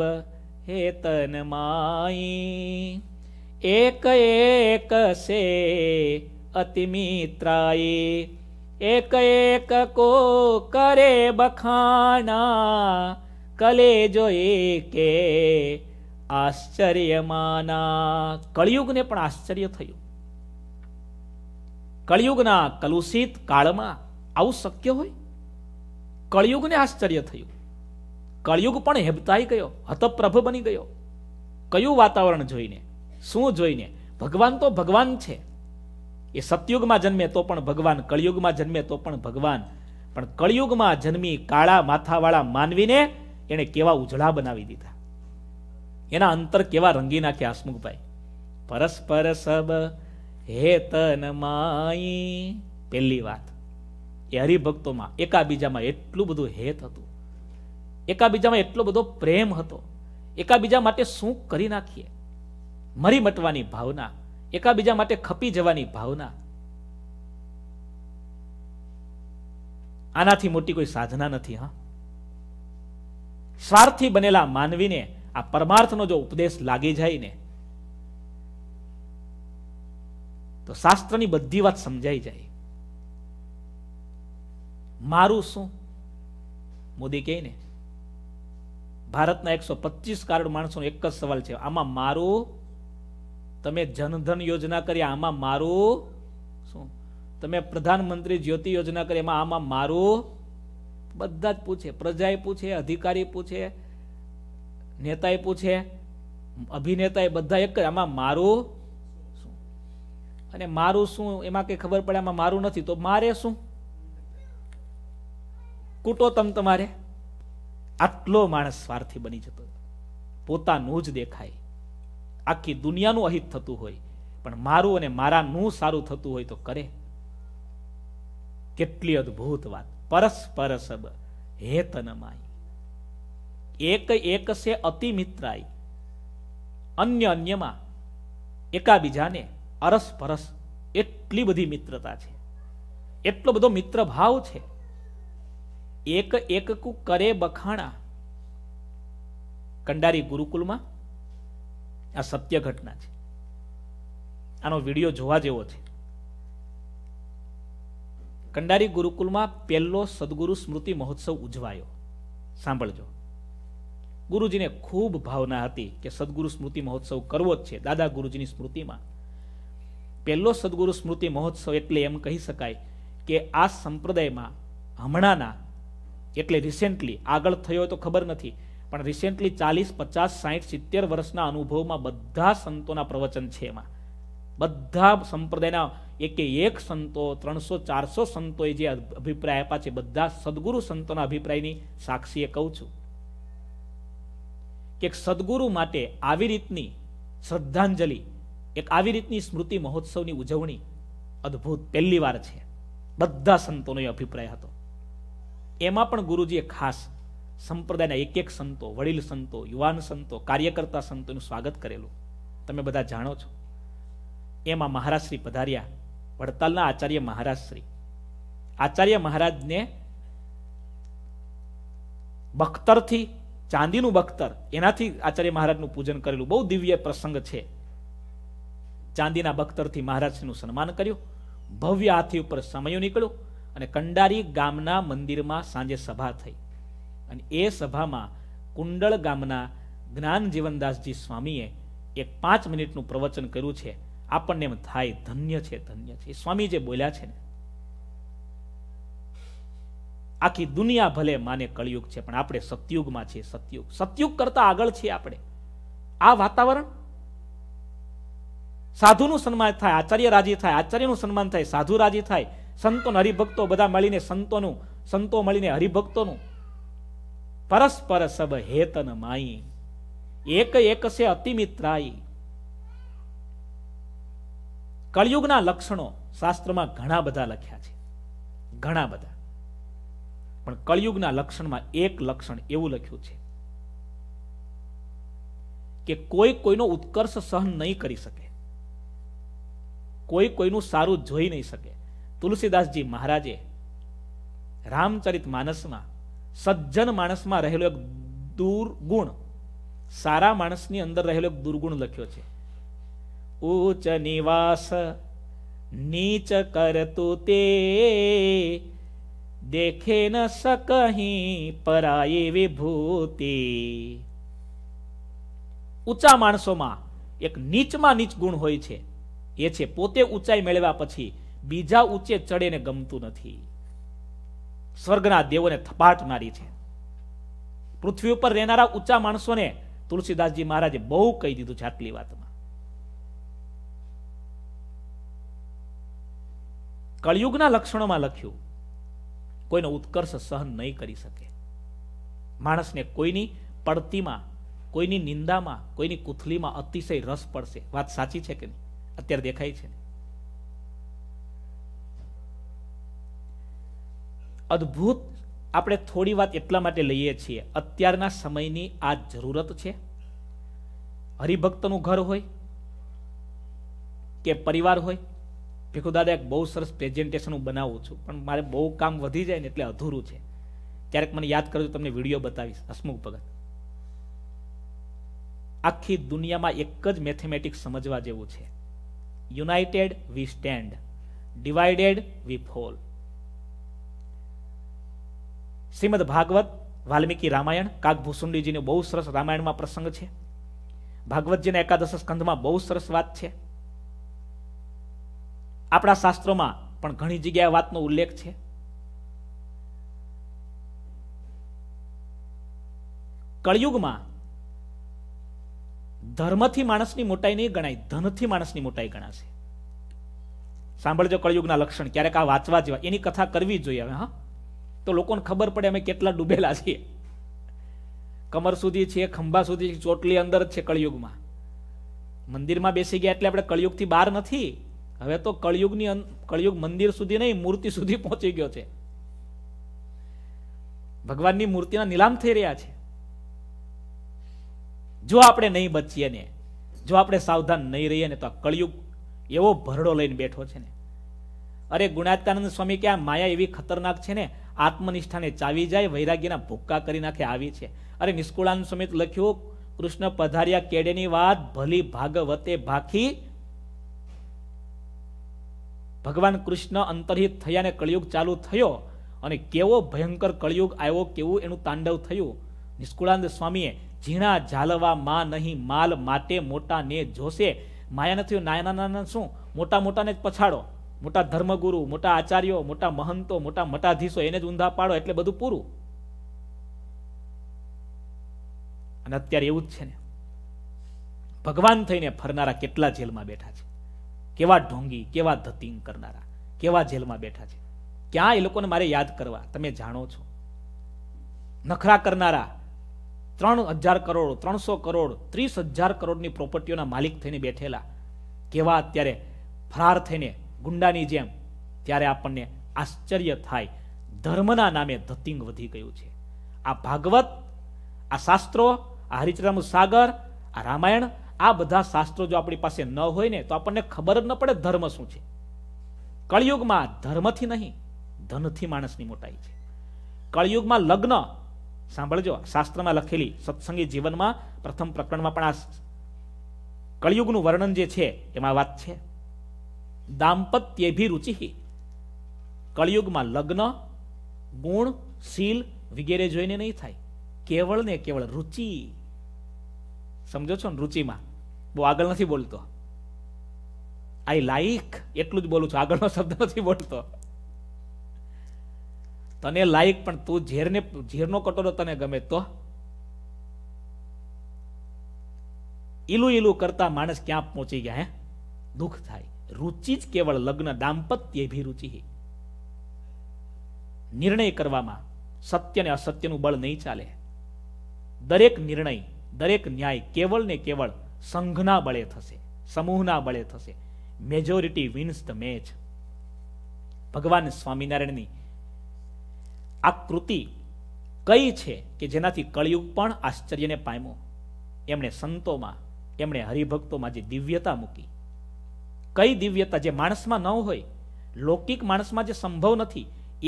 હેતન માઈ એક એક સે અતિમિત્રાયે એક એક કો કરે બખાણા કલે જો એકે આશ્ચર્યમાના કળિયુગને પણ આશ્ચર્ય થયું કળિયુગના કલુષિત કાળમાં આવું શક્ય હોય કળિયુગને આશ્ચર્ય થયું કળિયુગ પણ હેબતાઈ ગયો હતપ્રભ બની ગયો કયું વાતાવરણ જોઈને શું જોઈને ભગવાન તો ભગવાન છે એ સતયુગમાં જન્મે તો પણ ભગવાન કળિયુગમાં જન્મે તો પણ ભગવાન પણ કળિયુગમાં જન્મી કાળા માથાવાળા માનવીને એણે કેવા ઉજળા બનાવી દીધા એના અંતર કેવા રંગી નાખ્યા હસમુખભાઈ પરસ્પર સબ હેતન માઈ પહેલી વાત એ હરિભક્તોમાં એકાબીજામાં એટલું બધું હેત હતું એકાબીજામાં એટલો બધો પ્રેમ હતો એકાબીજા માટે શું કરી નાખીએ મરી મટવાની ભાવના એકાબીજા માટે ખપી જવાની ભાવના આનાથી મોટી કોઈ સાધના નથી હા સ્વાર્થી બનેલા માનવીને આ પરમાર્થનો જો ઉપદેશ લાગી જાય ને તો શાસ્ત્રની બધી વાત સમજાઈ જાય મારું શું મોદી કહે ને ભારતના એકસો પચીસ કરોડ માણસો એક જ સવાલ છે આમાં મારું તમે જનધન યોજના કરી આમાં મારું શું તમે પ્રધાનમંત્રી જ્યોતિ યોજના કરી એમાં આમાં મારું બધા જ પૂછે પ્રજાએ પૂછે અધિકારી પૂછે નેતાએ પૂછે અભિનેતાએ બધા એક આમાં મારું શું અને મારું શું એમાં કંઈ ખબર પડે આમાં મારું નથી તો મારે શું કૂટો તમ તમારે આટલો માણસ સ્વાર્થી બની જતો પોતાનું જ દેખાય આખી દુનિયાનું અહિત થતું હોય પણ મારું અને મારાનું સારું થતું હોય તો કરે કેટલી અદભુત વાત પરસ પરસબ હેતન એક એક સે અતિ મિત્રાય અન્ય અન્યમાં એકાબીજાને અરસ પરસ એટલી બધી મિત્રતા છે એટલો બધો મિત્ર ભાવ છે એક એક કુ કરે બખાણા કંડારી ગુરુકુલમાં આ સત્ય ઘટના છે આનો વિડીયો જોવા જેવો છે કંડારી ગુરુકુલમાં પહેલો સદગુરુ સ્મૃતિ મહોત્સવ ઉજવાયો સાંભળજો ગુરુજીને ખૂબ ભાવના હતી કે સદગુરુ સ્મૃતિ મહોત્સવ કરવો જ છે દાદા ગુરુજીની સ્મૃતિમાં પહેલો સદગુરુ સ્મૃતિ મહોત્સવ એટલે એમ કહી શકાય કે આ સંપ્રદાયમાં હમણાંના એટલે રિસેન્ટલી આગળ થયો તો ખબર નથી પણ રિસેન્ટલી ચાલીસ પચાસ સાહીઠ સિત્તેર વર્ષના અનુભવમાં બધા સંતોના પ્રવચન છે એમાં બધા સંપ્રદાયના એકે એક સંતો ત્રણસો ચારસો સંતોએ જે અભિપ્રાય આપ્યા છે બધા સદગુરુ સંતોના અભિપ્રાયની સાક્ષીએ કહું છું કે સદગુરુ માટે આવી રીતની શ્રદ્ધાંજલિ એક આવી રીતની સ્મૃતિ મહોત્સવની ઉજવણી અદભુત પહેલી વાર છે બધા સંતોનો અભિપ્રાય હતો એમાં પણ ગુરુજીએ ખાસ સંપ્રદાયના એક એક સંતો વડીલ સંતો યુવાન સંતો કાર્યકર્તા સંતોનું સ્વાગત કરેલું તમે બધા જાણો છો એમાં મહારાજશ્રી પધાર્યા વડતાલના આચાર્ય મહારાજશ્રી આચાર્ય મહારાજને બખ્તરથી ચાંદીનું બખ્તર એનાથી આચાર્ય મહારાજનું પૂજન કરેલું બહુ દિવ્ય પ્રસંગ છે ચાંદીના બખ્તરથી મહારાજનું સન્માન કર્યું ભવ્ય હાથી ઉપર સમયો નીકળ્યો અને કંડારી ગામના મંદિરમાં સાંજે સભા થઈ અને એ સભામાં કુંડળ ગામના જ્ઞાન જીવનદાસજી સ્વામીએ એક પાંચ મિનિટનું પ્રવચન કર્યું છે આપણને એમ થાય ધન્ય છે ધન્ય છે સ્વામી જે બોલ્યા છે ને આખી દુનિયા ભલે માને કળિયુગ છે પણ આપણે સતયુગમાં છીએ સત્યુગ સતયુગ કરતા આગળ છીએ આપણે આ વાતાવરણ સાધુનું સન્માન થાય આચાર્ય રાજી થાય આચાર્યનું સન્માન થાય સાધુ રાજી થાય સંતો હરિભક્તો બધા મળીને સંતોનું સંતો મળીને હરિભક્તોનું પરસ્પર સબ હેતન માઈ એક એક છે અતિમિત્રાઈ કળિયુગના લક્ષણો શાસ્ત્રમાં ઘણા બધા લખ્યા છે ઘણા બધા પણ કળિયુગના લક્ષણમાં એક લક્ષણ એવું લખ્યું છે કે કોઈ કોઈનો ઉત્કર્ષ સહન નહીં કરી શકે કોઈ કોઈનું સારું જોઈ નહીં શકે તુલસીદાસજી મહારાજે રામચરિત માનસમાં સજ્જન માણસમાં રહેલો એક દુર્ગુણ સારા માણસની અંદર રહેલો એક દુર્ગુણ લખ્યો છે ઉચ્ચ નિવાસ નીચ કરતું તે દેખે ન શકહી પરાયે વિભૂતિ ઊંચા માણસોમાં એક નીચમાં નીચ ગુણ હોય છે એ છે પોતે ઊંચાઈ મેળવ્યા પછી બીજા ઊંચે ચડેને ગમતું નથી સ્વર્ગના દેવોને થપાટ મારી છે પૃથ્વી ઉપર રહેનારા ઊંચા માણસોને તુલસીદાસજી મહારાજે બહુ કહી દીધું છે આટલી વાતમાં કળિયુગના લક્ષણોમાં લખ્યું કોઈનો ઉત્કર્ષ સહન નહીં કરી શકે માણસને કોઈની પડતીમાં કોઈની નિંદામાં કોઈની કુથલીમાં અતિશય રસ પડશે વાત સાચી છે કે નહીં અત્યારે દેખાય છે ને અદ્ભુત આપણે થોડી વાત એટલા માટે લઈએ છીએ અત્યારના સમયની આ જરૂરત છે હરિભક્તનું ઘર હોય કે પરિવાર હોય ભીખુ દાદા એક બહુ સરસ પ્રેઝન્ટેશન હું બનાવું છું પણ મારે બહુ કામ વધી જાય ને એટલે અધૂરું છે ક્યારેક મને યાદ કરજો તમને વિડીયો બતાવીશ હસમુખ ભગત આખી દુનિયામાં એક જ મેથેમેટિક્સ સમજવા જેવું છે united we stand divided we fall Shrimad Bhagavat Valmiki Ramayan કાગભૂસુંડીજીનો બહુ સરસ રામાયણમાં પ્રસંગ છે ભાગવતજીના એકાદશ સ્કંધમાં બહુ સરસ વાત છે આપણા શાસ્ત્રોમાં પણ ઘણી જગ્યાએ વાતનો ઉલ્લેખ છે કળયુગમાં ધર્મથી માણસની મોટાઈ નહીં ગણાય ધનથી માણસની મોટાઈ ગણાશે સાંભળજો કળિયુગના લક્ષણ ક્યારેક આ વાંચવા જેવા એની કથા કરવી જોઈએ હવે હા તો લોકોને ખબર પડે અમે કેટલા ડૂબેલા છીએ કમર સુધી છે ખંભા સુધી ચોટલી અંદર છે કળિયુગમાં મંદિરમાં બેસી ગયા એટલે આપણે કળયુગથી બહાર નથી હવે તો કળિયુગની કળિયુગ મંદિર સુધી નહીં મૂર્તિ સુધી પહોંચી ગયો છે ભગવાનની મૂર્તિના નિલામ થઈ રહ્યા છે જો આપણે નહીં બચીએ ને જો આપણે સાવધાન નહીં રહીએ ને તો કળિયુગ એવો ભરડો લઈને બેઠો છે ને અરે ગુણાત્માનંદ સ્વામી કે આ માયા એવી ખતરનાક છે ને આત્મનિષ્ઠાને ચાવી જાય વૈરાગ્યના ભૂક્કા કરી નાખે આવી છે અરે નિષ્કુળાન સમિત લખ્યું કૃષ્ણ પધાર્યા કેડેની વાત ભલી ભાગવતે ભાખી ભગવાન કૃષ્ણ અંતરહિત થયા ને કળિયુગ ચાલુ થયો અને કેવો ભયંકર કળિયુગ આવ્યો કેવું એનું તાંડવ થયું નિષ્કુળાનંદ સ્વામીએ ઝીણા ઝાલવા માં નહીં માલ માટે મોટા ને જોશે માયા નથી નાના નાના શું મોટા મોટાને જ પછાડો મોટા ધર્મગુરુ મોટા આચાર્યો મોટા મહંતો મોટા મઠાધીશો એને જ ઊંધા પાડો એટલે બધું પૂરું અને અત્યારે એવું જ છે ને ભગવાન થઈને ફરનારા કેટલા જેલમાં બેઠા છે કેવા ઢોંગી કેવા ધતિંગ કરનારા કેવા જેલમાં બેઠા છે ક્યાં એ લોકોને મારે યાદ કરવા તમે જાણો છો નખરા કરનારા ત્રણ હજાર કરોડ ત્રણસો કરોડ ત્રીસ હજાર કરોડની પ્રોપર્ટીઓના માલિક થઈને બેઠેલા કેવા અત્યારે ફરાર થઈને ગુંડાની જેમ ત્યારે આપણને આશ્ચર્ય થાય ધર્મના નામે ધતિંગ વધી ગયું છે આ ભાગવત આ શાસ્ત્રો આ હરિચરામ સાગર આ રામાયણ આ બધા શાસ્ત્રો જો આપણી પાસે ન હોય ને તો આપણને ખબર જ ન પડે ધર્મ શું છે કળિયુગમાં ધર્મથી નહીં ધનથી માણસની મોટાઈ છે કળિયુગમાં લગ્ન સાંભળજો શાસ્ત્રમાં લખેલી સત્સંગી જીવનમાં પ્રથમ પ્રકરણમાં પણ આ કળિયુગનું વર્ણન જે છે એમાં વાત છે દાંપત્યભિરુચિ કળિયુગમાં લગ્ન ગુણ શીલ વગેરે જોઈને નહીં થાય કેવળ ને કેવળ રુચિ સમજો છો ને રુચિમાં બહુ આગળ નથી બોલતો આઈ લાઈક એટલું જ બોલું છું આગળનો શબ્દ નથી બોલતો તને લાયક પણ તું ઝેરને ઝેરનો કટોરો તને ગમે તો ઈલું ઈલું કરતા માણસ ક્યાં પહોંચી ગયા હે દુઃખ થાય રુચિ જ કેવળ લગ્ન દાંપત્ય અભિરુચિ નિર્ણય કરવામાં સત્ય ને અસત્યનું બળ નહીં ચાલે દરેક નિર્ણય દરેક ન્યાય કેવળ ને કેવળ સંઘના બળે થશે સમૂહના બળે થશે મેજોરિટી વિન્સ ધ મેચ ભગવાન સ્વામિનારાયણની આ કૃતિ કઈ છે કે જેનાથી કળિયુગ પણ આશ્ચર્યને પામ્યો એમણે સંતોમાં એમણે હરિભક્તોમાં જે દિવ્યતા મૂકી કઈ દિવ્યતા જે માણસમાં ન હોય લૌકિક માણસમાં જે સંભવ નથી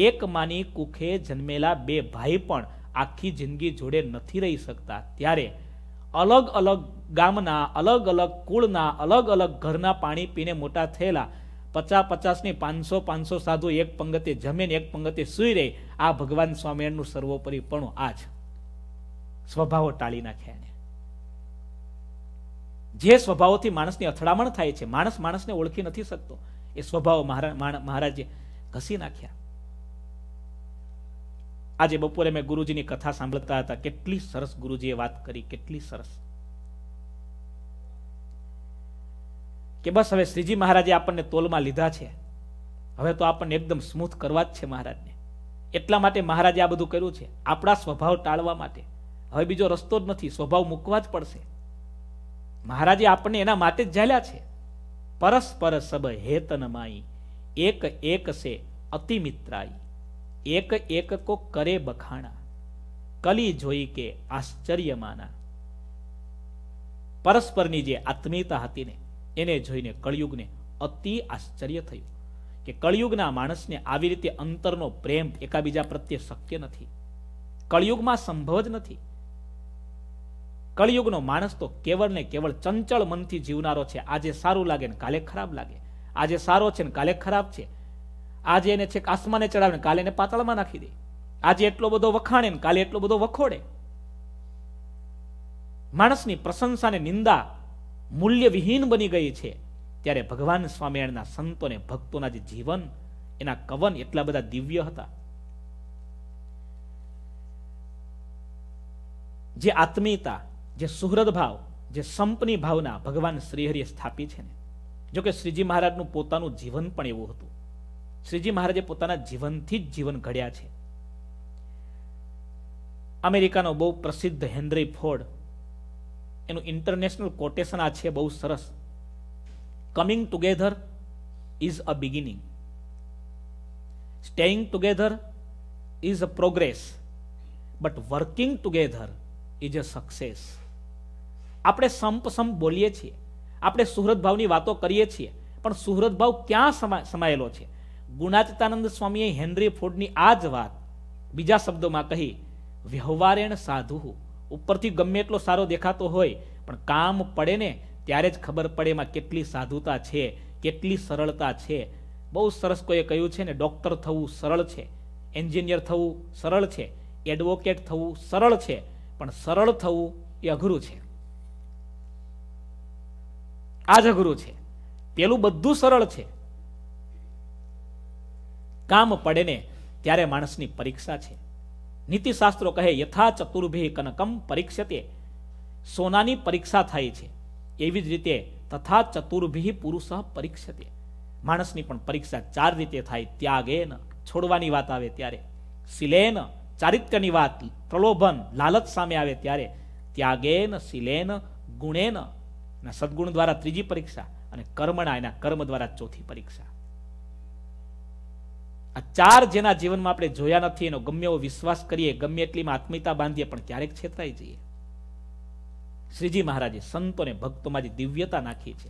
એક માની કુખે જન્મેલા બે ભાઈ પણ આખી જિંદગી જોડે નથી રહી શકતા ત્યારે અલગ અલગ ગામના અલગ અલગ કુળના અલગ અલગ ઘરના પાણી પીને મોટા થયેલા પચાસ પચાસની પાંચસો પાંચસો સાધુ એક પંગતે જમે એક પંગતે સૂઈ રહે આ ભગવાન સ્વામિનારાયણનું સર્વોપરીપણું આ જ સ્વભાવો ટાળી નાખ્યા જે સ્વભાવોથી માણસની અથડામણ થાય છે માણસ માણસને ઓળખી નથી શકતો એ સ્વભાવ મહારાજે ઘસી નાખ્યા આજે બપોરે મેં ગુરુજીની કથા સાંભળતા હતા કેટલી સરસ ગુરુજીએ વાત કરી કેટલી સરસ કે બસ હવે શ્રીજી મહારાજે આપણને તોલમાં લીધા છે હવે તો આપણને એકદમ સ્મૂથ કરવા જ છે મહારાજને એટલા માટે મહારાજે આ બધું કર્યું છે આપણા સ્વભાવ ટાળવા માટે હવે બીજો રસ્તો જ નથી સ્વભાવ મૂકવા જ પડશે મહારાજે આપણને એના માટે જ ઝાલ્યા છે પરસ્પર સબ હેતન માઈ એક એક સે અતિ મિત્રાઈ એક એક કો કરે બખાણા કલી જોઈ કે આશ્ચર્ય માના પરસ્પરની જે આત્મીયતા હતી ને એને જોઈને કળિયુગને અતિ આશ્ચર્ય થયું કે કળિયુગના માણસને આવી રીતે અંતરનો પ્રેમ એકબીજા પ્રત્યે શક્ય નથી કળિયુગમાં સંભવ જ નથી કળિયુગનો માણસ તો કેવળ ને કેવળ ચંચળ મનથી જીવનારો છે આજે સારું લાગે ને કાલે ખરાબ લાગે આજે સારો છે ને કાલે ખરાબ છે આજે એને છેક આસમાને ચડાવે ને કાલે એને નાખી દે આજે એટલો બધો વખાણે ને કાલે એટલો બધો વખોડે માણસની પ્રશંસા પ્રશંસાને નિંદા મૂલ્યવિહીન બની ગઈ છે ત્યારે ભગવાન સ્વામિનારાયણના સંતોને ભક્તોના જે જીવન એના કવન એટલા બધા દિવ્ય હતા જે આત્મીયતા જે સુહૃદ ભાવ જે સંપની ભાવના ભગવાન શ્રીહરિએ સ્થાપી છે ને જોકે શ્રીજી મહારાજનું પોતાનું જીવન પણ એવું હતું શ્રીજી મહારાજે પોતાના જીવનથી જ જીવન ઘડ્યા છે અમેરિકાનો બહુ પ્રસિદ્ધ હેનરી ફોર્ડ એનું ઇન્ટરનેશનલ કોટેશન આ છે બહુ સરસ coming together is a beginning staying together is a progress but working together is a success આપણે સંપ સંપ બોલીએ છીએ આપણે સુહૃદભાવની વાતો કરીએ છીએ પણ સુહૃદભાવ ક્યાં સમાયેલો છે ગુણાતીતાનંદ સ્વામીએ હેનરી ફોર્ડની આ જ વાત બીજા શબ્દોમાં કહી વ્યવહારેણ સાધુ ઉપરથી ગમે એટલો સારો દેખાતો હોય પણ કામ પડે ને ત્યારે જ ખબર પડે એમાં કેટલી સાધુતા છે કેટલી સરળતા છે બહુ સરસ કોઈએ કહ્યું છે ને ડૉક્ટર થવું સરળ છે એન્જિનિયર થવું સરળ છે એડવોકેટ થવું સરળ છે પણ સરળ થવું એ અઘરું છે આજ જ અઘરું છે પેલું બધું સરળ છે કામ પડે ને ત્યારે માણસની પરીક્ષા છે નીતિશાસ્ત્રો કહે યથા ચતુર્ભે કનકમ પરીક્ષતે સોનાની પરીક્ષા થાય છે એવી જ રીતે તથા ચતુર્ભી પુરુષ પરીક્ષતે માણસની પણ પરીક્ષા ચાર રીતે થાય ત્યાગેન છોડવાની વાત આવે ત્યારે શિલેન ચારિત્ર્યની વાત પ્રલોભન લાલચ સામે આવે ત્યારે ત્યાગેન શિલેન ગુણેન ના સદગુણ દ્વારા ત્રીજી પરીક્ષા અને કર્મણા એના કર્મ દ્વારા ચોથી પરીક્ષા આ ચાર જેના જીવનમાં આપણે જોયા નથી એનો ગમે એવો વિશ્વાસ કરીએ ગમે એટલીમાં આત્મીયતા બાંધીએ પણ ક્યારેક છેતરાઈ જઈએ શ્રીજી મહારાજે સંતોને ભક્તોમાં જે દિવ્યતા નાખી છે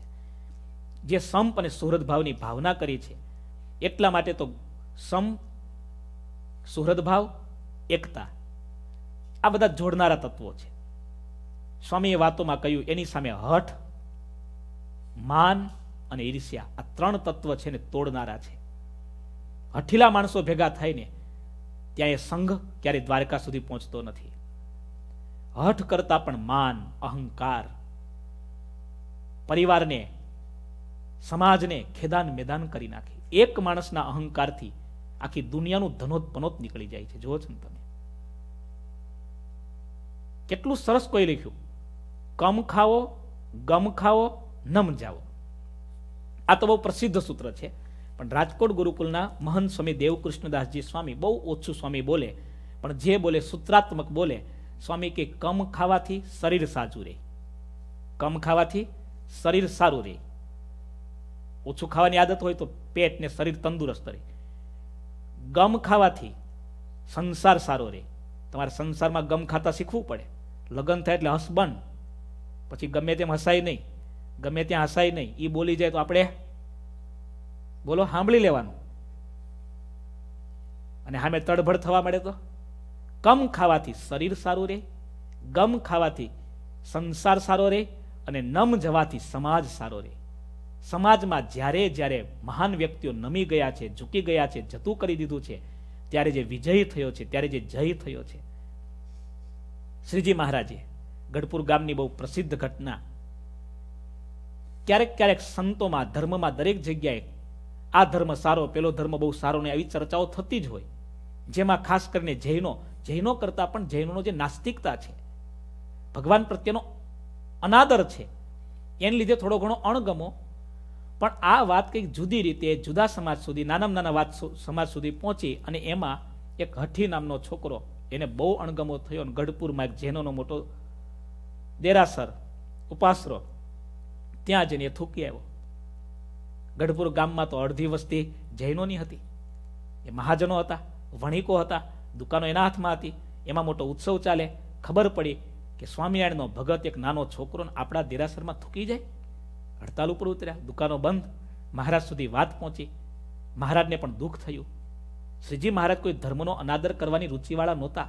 જે સંપ અને સુહૃદ ભાવની ભાવના કરી છે એટલા માટે તો સમ સુહૃદ ભાવ એકતા આ બધા જોડનારા તત્વો છે સ્વામીએ વાતોમાં કહ્યું એની સામે હઠ માન અને ઈર્ષ્યા આ ત્રણ તત્વ છે ને તોડનારા છે હઠીલા માણસો ભેગા થઈને ત્યાં એ સંઘ ક્યારેય દ્વારકા સુધી પહોંચતો નથી હઠ કરતા પણ માન અહંકાર પરિવારને સમાજને ખેદાન મેદાન કરી નાખે એક માણસના અહંકારથી આખી દુનિયાનું ધનોત પનોત નીકળી જાય છે જુઓ છો ને તમે કેટલું સરસ કોઈ લખ્યું કમ ખાઓ ગમ ખાવો નમ જાઓ આ તો બહુ પ્રસિદ્ધ સૂત્ર છે પણ રાજકોટ ગુરુકુલના મહંત સ્વામી દેવકૃષ્ણદાસજી સ્વામી બહુ ઓછું સ્વામી બોલે પણ જે બોલે સૂત્રાત્મક બોલે સ્વામી કે કમ ખાવાથી શરીર સાજું રહે કમ ખાવાથી શરીર સારું રહે ઓછું ખાવાની આદત હોય તો પેટ ને શરીર તંદુરસ્ત રહે ગમ ખાવાથી સંસાર સારો રહે તમારે સંસારમાં ગમ ખાતા શીખવું પડે લગ્ન થાય એટલે હસબન્ડ પછી ગમે તેમ હસાય નહીં ગમે ત્યાં હસાય નહીં એ બોલી જાય તો આપણે બોલો સાંભળી લેવાનું અને હામે તડભડ થવા મળે તો કમ ખાવાથી શરીર સારું રહે ગમ ખાવાથી સંસાર સારો રહે અને નમ જવાથી સમાજ સારો રહે સમાજમાં જ્યારે જ્યારે મહાન વ્યક્તિઓ નમી ગયા છે ઝૂકી ગયા છે જતું કરી દીધું છે ત્યારે જે વિજય થયો છે ત્યારે જે જય થયો છે શ્રીજી મહારાજે ગઢપુર ગામની બહુ પ્રસિદ્ધ ઘટના ક્યારેક ક્યારેક સંતોમાં ધર્મમાં દરેક જગ્યાએ આ ધર્મ સારો પેલો ધર્મ બહુ સારો ને આવી ચર્ચાઓ થતી જ હોય જેમાં ખાસ કરીને જૈનો જૈનો કરતાં પણ જૈનોનો જે નાસ્તિકતા છે ભગવાન પ્રત્યેનો અનાદર છે એને લીધે થોડો ઘણો અણગમો પણ આ વાત કંઈક જુદી રીતે જુદા સમાજ સુધી નાનામાં નાના વાત સમાજ સુધી પહોંચી અને એમાં એક હઠી નામનો છોકરો એને બહુ અણગમો થયો અને ગઢપુરમાં એક જૈનોનો મોટો દેરાસર ઉપાસરો ત્યાં જઈને થૂકી આવ્યો ગઢપુર ગામમાં તો અડધી વસ્તી જૈનોની હતી એ મહાજનો હતા વણિકો હતા દુકાનો એના હાથમાં હતી એમાં મોટો ઉત્સવ ચાલે ખબર પડી કે સ્વામિનારાયણનો ભગત એક નાનો છોકરો આપણા દેરાસરમાં થૂકી જાય હડતાલ ઉપર ઉતર્યા દુકાનો બંધ મહારાજ સુધી વાત પહોંચી મહારાજને પણ દુઃખ થયું શ્રીજી મહારાજ કોઈ ધર્મનો અનાદર કરવાની રુચિવાળા નહોતા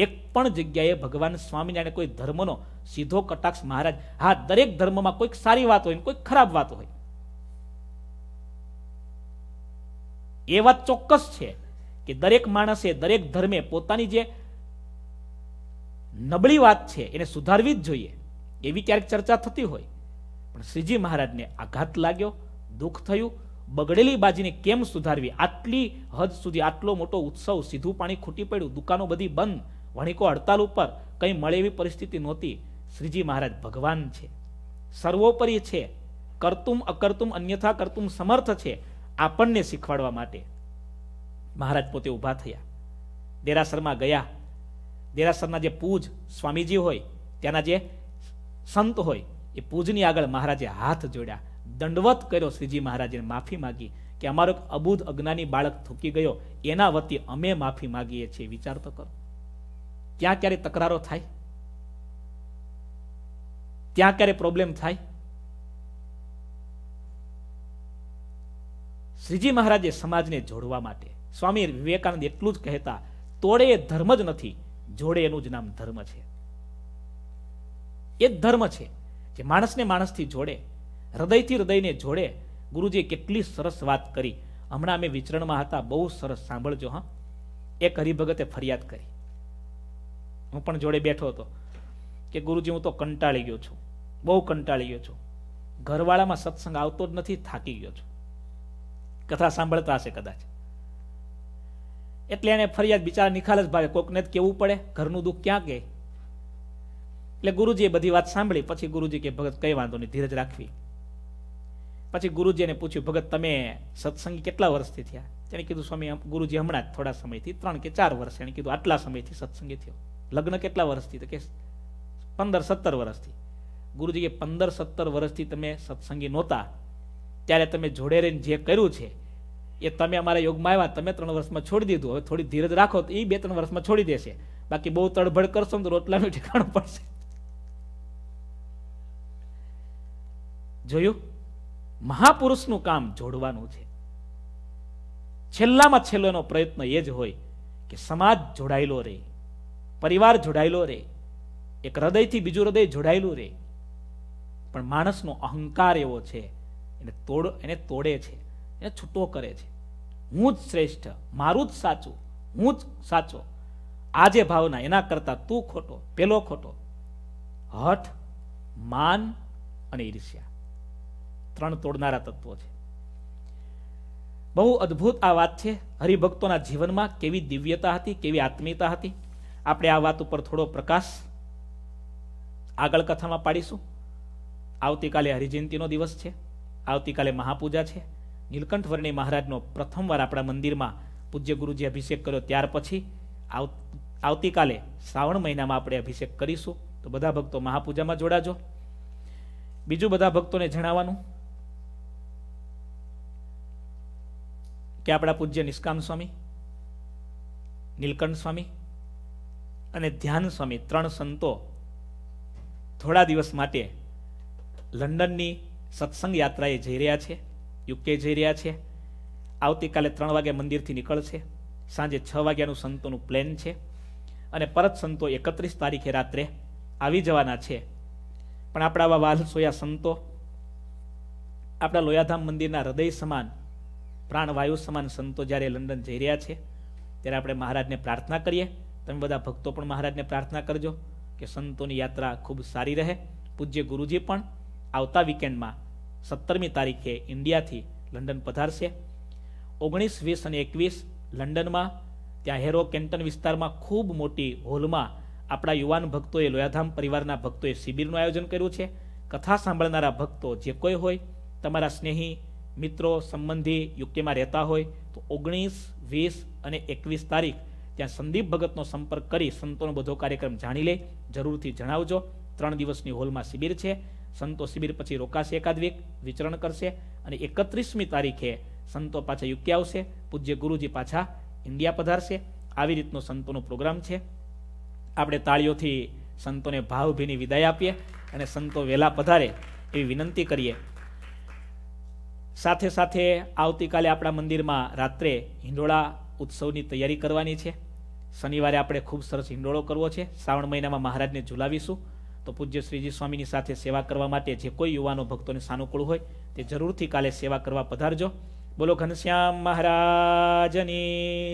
એક પણ જગ્યાએ ભગવાન સ્વામિનારાયણ કોઈ ધર્મનો સીધો કટાક્ષ મહારાજ હા દરેક ધર્મમાં કોઈક સારી વાત હોય કોઈક ખરાબ વાત હોય એ વાત ચોક્કસ છે કે દરેક માણસે દરેક ધર્મે પોતાની જે નબળી વાત છે એને સુધારવી જ જોઈએ એવી ક્યારેક ચર્ચા થતી હોય પણ શ્રીજી મહારાજને આઘાત લાગ્યો દુઃખ થયું બગડેલી બાજીને કેમ સુધારવી આટલી હદ સુધી આટલો મોટો ઉત્સવ સીધું પાણી ખૂટી પડ્યું દુકાનો બધી બંધ વણિકો હડતાલ ઉપર કંઈ મળે એવી પરિસ્થિતિ નહોતી શ્રીજી મહારાજ ભગવાન છે સર્વોપરી છે કરતુમ અકર્તુમ અન્યથા કરતુમ સમર્થ છે આપણને શીખવાડવા માટે મહારાજ પોતે ઊભા થયા દેરાસરમાં ગયા દેરાસરના જે પૂજ સ્વામીજી હોય ત્યાંના જે સંત હોય એ પૂજની આગળ મહારાજે હાથ જોડ્યા દંડવત કર્યો શ્રીજી મહારાજને માફી માગી કે અમારો અબુધ અજ્ઞાની બાળક થૂકી ગયો એના વતી અમે માફી માગીએ છીએ વિચાર તો કરો ત્યાં ક્યારે તકરારો થાય ત્યાં ક્યારે પ્રોબ્લેમ થાય શ્રીજી મહારાજે સમાજને જોડવા માટે સ્વામી વિવેકાનંદ એટલું જ કહેતા તોડે ધર્મ જ નથી જોડે એનું જ નામ ધર્મ છે એ ધર્મ છે જે માણસને માણસથી જોડે હૃદયથી હૃદયને જોડે ગુરુજીએ કેટલી સરસ વાત કરી હમણાં અમે વિચરણમાં હતા બહુ સરસ સાંભળજો હા એક હરિભગતે ફરિયાદ કરી હું પણ જોડે બેઠો હતો કે ગુરુજી હું તો કંટાળી ગયો છું બહુ કંટાળી ગયો છું ઘરવાળામાં સત્સંગ આવતો જ નથી થાકી ગયો છું કથા સાંભળતા હશે કદાચ એટલે એને ફરિયાદ બિચારા નિખાલસ ભાવે કોકને જ કેવું પડે ઘરનું દુઃખ ક્યાં કહે એટલે ગુરુજીએ બધી વાત સાંભળી પછી ગુરુજી કે ભગત કઈ વાંધો નહીં ધીરજ રાખવી પછી ગુરુજીને પૂછ્યું ભગત તમે સત્સંગી કેટલા વર્ષથી થયા તેણે કીધું સ્વામી ગુરુજી હમણાં જ થોડા સમયથી ત્રણ કે ચાર વર્ષ એને કીધું આટલા સમયથી સત્સંગી થયો લગ્ન કેટલા વર્ષથી તો કે પંદર સત્તર વર્ષથી ગુરુજીએ પંદર સત્તર વર્ષથી તમે સત્સંગી નહોતા ત્યારે તમે જોડે રહીને જે કર્યું છે એ તમે અમારા યોગમાં આવ્યા તમે ત્રણ વર્ષમાં છોડી દીધું હવે થોડી ધીરજ રાખો તો એ બે ત્રણ વર્ષમાં છોડી દેશે બાકી બહુ તડભડ કરશો તો રોટલાનું ઠેકાણું પડશે જોયું મહાપુરુષનું કામ જોડવાનું છે છેલ્લામાં છેલ્લો પ્રયત્ન એ જ હોય કે સમાજ જોડાયેલો રહે પરિવાર જોડાયેલો રે એક હૃદયથી બીજું હૃદય જોડાયેલું રે પણ માણસનો અહંકાર એવો છે એને તોડ એને તોડે છે એને છૂટો કરે છે હું જ શ્રેષ્ઠ મારું જ સાચું હું જ સાચો આજે ભાવના એના કરતાં તું ખોટો પેલો ખોટો હઠ માન અને ઈર્ષ્યા ત્રણ તોડનારા તત્વો છે બહુ અદ્ભુત આ વાત છે હરિભક્તોના જીવનમાં કેવી દિવ્યતા હતી કેવી આત્મીયતા હતી આપણે આ વાત ઉપર થોડો પ્રકાશ આગળ કથામાં પાડીશું આવતીકાલે હરિજયંતિનો દિવસ છે આવતીકાલે મહાપૂજા છે નીલકંઠ વર્ણિ મહારાજનો પ્રથમવાર આપણા મંદિરમાં પૂજ્ય ગુરુજી અભિષેક કર્યો ત્યાર પછી આવતીકાલે શ્રાવણ મહિનામાં આપણે અભિષેક કરીશું તો બધા ભક્તો મહાપૂજામાં જોડાજો બીજું બધા ભક્તોને જણાવવાનું કે આપણા પૂજ્ય નિષ્કામ સ્વામી નીલકંઠ સ્વામી અને ધ્યાન સ્વામી ત્રણ સંતો થોડા દિવસ માટે લંડનની સત્સંગ યાત્રાએ જઈ રહ્યા છે યુકે જઈ રહ્યા છે આવતીકાલે ત્રણ વાગ્યા મંદિરથી નીકળશે સાંજે છ વાગ્યાનું સંતોનું પ્લેન છે અને પરત સંતો એકત્રીસ તારીખે રાત્રે આવી જવાના છે પણ આપણા આવા વાલસોયા સંતો આપણા લોયાધામ મંદિરના હૃદય સમાન પ્રાણવાયુ સમાન સંતો જ્યારે લંડન જઈ રહ્યા છે ત્યારે આપણે મહારાજને પ્રાર્થના કરીએ તમે બધા ભક્તો પણ મહારાજને પ્રાર્થના કરજો કે સંતોની યાત્રા ખૂબ સારી રહે પૂજ્ય ગુરુજી પણ આવતા વીકેન્ડમાં સત્તરમી તારીખે ઇન્ડિયાથી લંડન પધારશે ઓગણીસ વીસ અને એકવીસ લંડનમાં ત્યાં હેરો કેન્ટન વિસ્તારમાં ખૂબ મોટી હોલમાં આપણા યુવાન ભક્તોએ લોયાધામ પરિવારના ભક્તોએ શિબિરનું આયોજન કર્યું છે કથા સાંભળનારા ભક્તો જે કોઈ હોય તમારા સ્નેહી મિત્રો સંબંધી યુકેમાં રહેતા હોય તો ઓગણીસ વીસ અને એકવીસ તારીખ ત્યાં સંદીપ ભગતનો સંપર્ક કરી સંતોનો બધો કાર્યક્રમ જાણી લે જરૂરથી જણાવજો ત્રણ દિવસની હોલમાં શિબિર છે સંતો શિબિર પછી રોકાશે એકાદ વીક વિચરણ કરશે અને એકત્રીસમી તારીખે સંતો પાછા યુકે આવશે પૂજ્ય ગુરુજી પાછા ઇન્ડિયા પધારશે આવી રીતનો સંતોનો પ્રોગ્રામ છે આપણે તાળીઓથી સંતોને ભાવભીની વિદાય આપીએ અને સંતો વહેલા પધારે એવી વિનંતી કરીએ સાથે સાથે આવતીકાલે આપણા મંદિરમાં રાત્રે હિંડોળા ઉત્સવની તૈયારી કરવાની છે શનિવારે આપણે ખૂબ સરસ હિંડોળો કરવો છે શ્રાવણ મહિનામાં મહારાજને ઝુલાવીશું તો પૂજ્ય શ્રીજી સ્વામીની સાથે સેવા કરવા માટે જે કોઈ યુવાનો ભક્તોને સાનુકૂળ હોય તે જરૂરથી કાલે સેવા કરવા પધારજો બોલો ઘનશ્યામ મહારાજની